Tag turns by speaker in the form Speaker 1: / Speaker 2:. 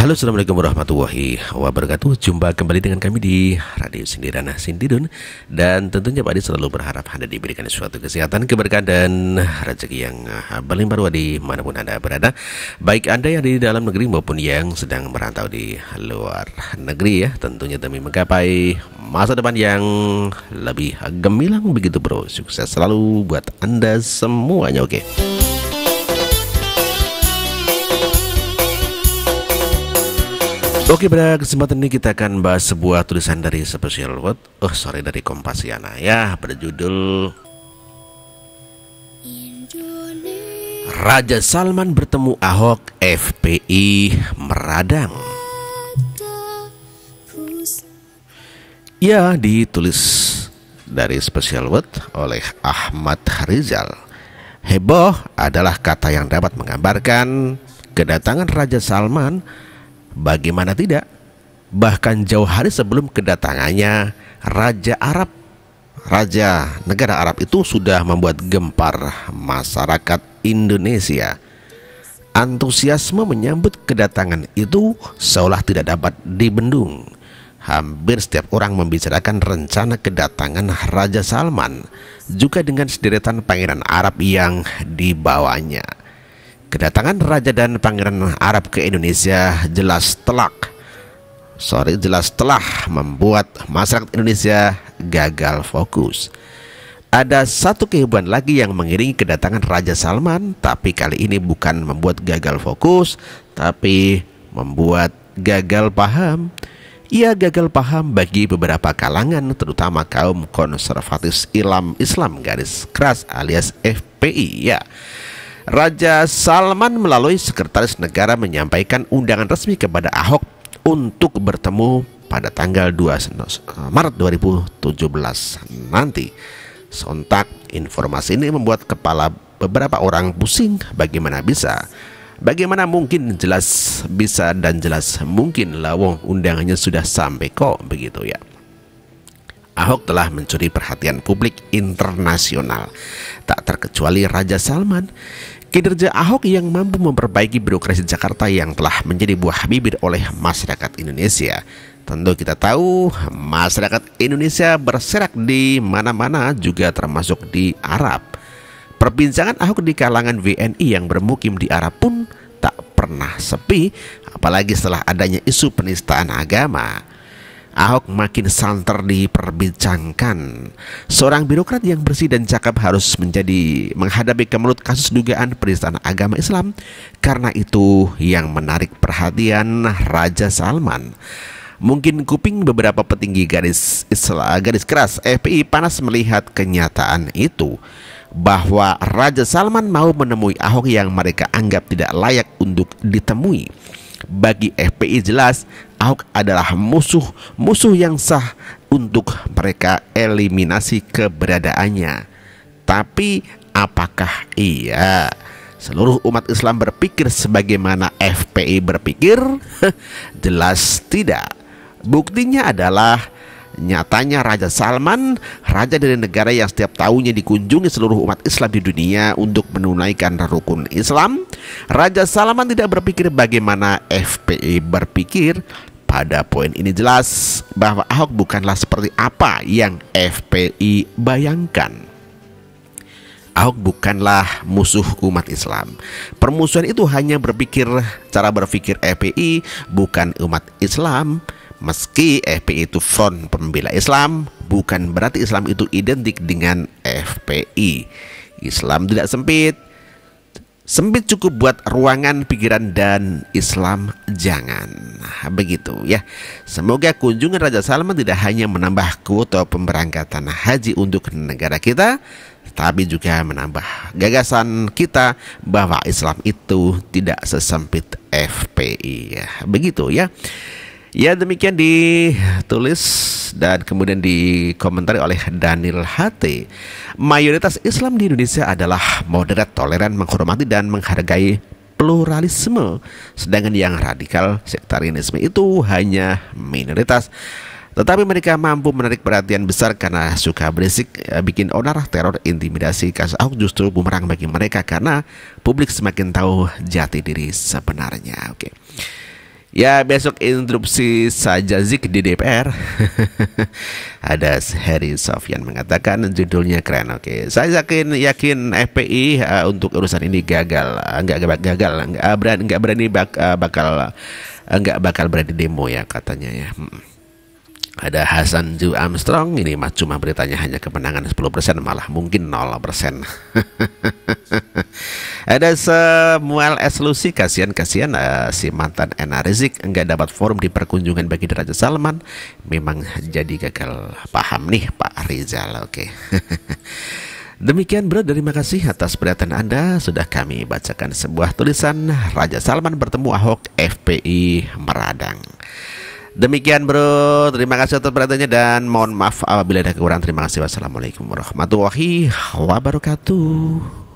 Speaker 1: Halo Assalamualaikum warahmatullahi wabarakatuh Jumpa kembali dengan kami di Radio Sindirana Sindirun Dan tentunya Pak Adi selalu berharap Anda diberikan suatu kesehatan, keberkahan dan rezeki yang ah, berlimpah ruah di manapun Anda berada Baik Anda yang di dalam negeri maupun yang sedang merantau di luar negeri ya Tentunya demi menggapai masa depan yang lebih gemilang begitu bro Sukses selalu buat Anda semuanya oke okay? Oke pada kesempatan ini kita akan bahas sebuah tulisan dari Special World Oh sorry dari Kompasiana ya berjudul Raja Salman bertemu Ahok FPI meradang Ya ditulis dari Special World oleh Ahmad Rizal Heboh adalah kata yang dapat menggambarkan kedatangan Raja Salman Bagaimana tidak? Bahkan jauh hari sebelum kedatangannya, Raja Arab, Raja negara Arab itu sudah membuat gempar masyarakat Indonesia. Antusiasme menyambut kedatangan itu seolah tidak dapat dibendung. Hampir setiap orang membicarakan rencana kedatangan Raja Salman, juga dengan sederetan pangeran Arab yang dibawanya. Kedatangan raja dan pangeran Arab ke Indonesia jelas telak Sorry jelas telah membuat masyarakat Indonesia gagal fokus ada satu kehebohan lagi yang mengiringi kedatangan Raja Salman, tapi kali ini bukan membuat gagal fokus, tapi membuat gagal paham. Ia gagal paham bagi beberapa kalangan, terutama kaum konservatif Islam, Islam garis keras alias FPI ya. Raja Salman melalui Sekretaris Negara menyampaikan undangan resmi kepada Ahok untuk bertemu pada tanggal 2 eh, Maret 2017 nanti. Sontak informasi ini membuat kepala beberapa orang pusing bagaimana bisa Bagaimana mungkin jelas bisa dan jelas mungkin lawong undangannya sudah sampai kok begitu ya Ahok telah mencuri perhatian publik internasional. Tak terkecuali Raja Salman, kinerja Ahok yang mampu memperbaiki birokrasi Jakarta yang telah menjadi buah bibir oleh masyarakat Indonesia. Tentu kita tahu masyarakat Indonesia berserak di mana-mana juga termasuk di Arab. Perbincangan Ahok di kalangan WNI yang bermukim di Arab pun tak pernah sepi apalagi setelah adanya isu penistaan agama. Ahok makin santer diperbincangkan. Seorang birokrat yang bersih dan cakap harus menjadi menghadapi kemelut kasus dugaan peristiwa agama Islam. Karena itu yang menarik perhatian Raja Salman. Mungkin kuping beberapa petinggi garis Islam, garis keras FPI panas melihat kenyataan itu bahwa Raja Salman mau menemui Ahok yang mereka anggap tidak layak untuk ditemui. Bagi FPI jelas Ahok adalah musuh-musuh yang sah untuk mereka eliminasi keberadaannya. Tapi apakah iya? Seluruh umat Islam berpikir sebagaimana FPI berpikir? Jelas tidak. Buktinya adalah Nyatanya Raja Salman, raja dari negara yang setiap tahunnya dikunjungi seluruh umat Islam di dunia untuk menunaikan rukun Islam, Raja Salman tidak berpikir bagaimana FPI berpikir. Pada poin ini jelas bahwa Ahok bukanlah seperti apa yang FPI bayangkan. Ahok bukanlah musuh umat Islam. Permusuhan itu hanya berpikir cara berpikir FPI bukan umat Islam. Meski FPI itu front pembela Islam, bukan berarti Islam itu identik dengan FPI. Islam tidak sempit, sempit cukup buat ruangan pikiran dan Islam jangan. Begitu ya. Semoga kunjungan Raja Salman tidak hanya menambah kuota pemberangkatan haji untuk negara kita, tapi juga menambah gagasan kita bahwa Islam itu tidak sesempit FPI ya. Begitu ya. Ya demikian ditulis dan kemudian dikomentari oleh Daniel HT. Mayoritas Islam di Indonesia adalah moderat, toleran, menghormati dan menghargai pluralisme. Sedangkan yang radikal sektarianisme itu hanya minoritas. Tetapi mereka mampu menarik perhatian besar karena suka berisik, eh, bikin onar, teror, intimidasi. Kasus Ahok justru bumerang bagi mereka karena publik semakin tahu jati diri sebenarnya. Oke. Okay. Ya besok instruksi saja Zik di DPR Ada Heri Sofyan mengatakan judulnya keren Oke, saya yakin yakin FPI uh, untuk urusan ini gagal Enggak uh, gagal, enggak uh, berani, enggak berani bak, uh, bakal Enggak uh, bakal berani demo ya katanya ya hmm. Ada Hasan Ju Armstrong, ini mah cuma beritanya hanya kemenangan 10%, malah mungkin 0%. Ada Samuel S. Lucy, kasihan-kasihan uh, eh, si mantan Ena Rizik enggak dapat forum di perkunjungan bagi Raja Salman. Memang jadi gagal paham nih Pak Rizal, oke. Okay. Demikian bro, terima kasih atas perhatian Anda. Sudah kami bacakan sebuah tulisan Raja Salman bertemu Ahok FPI Meradang. Demikian bro, terima kasih atas perhatiannya dan mohon maaf apabila ada kekurangan. Terima kasih. Wassalamualaikum warahmatullahi wabarakatuh.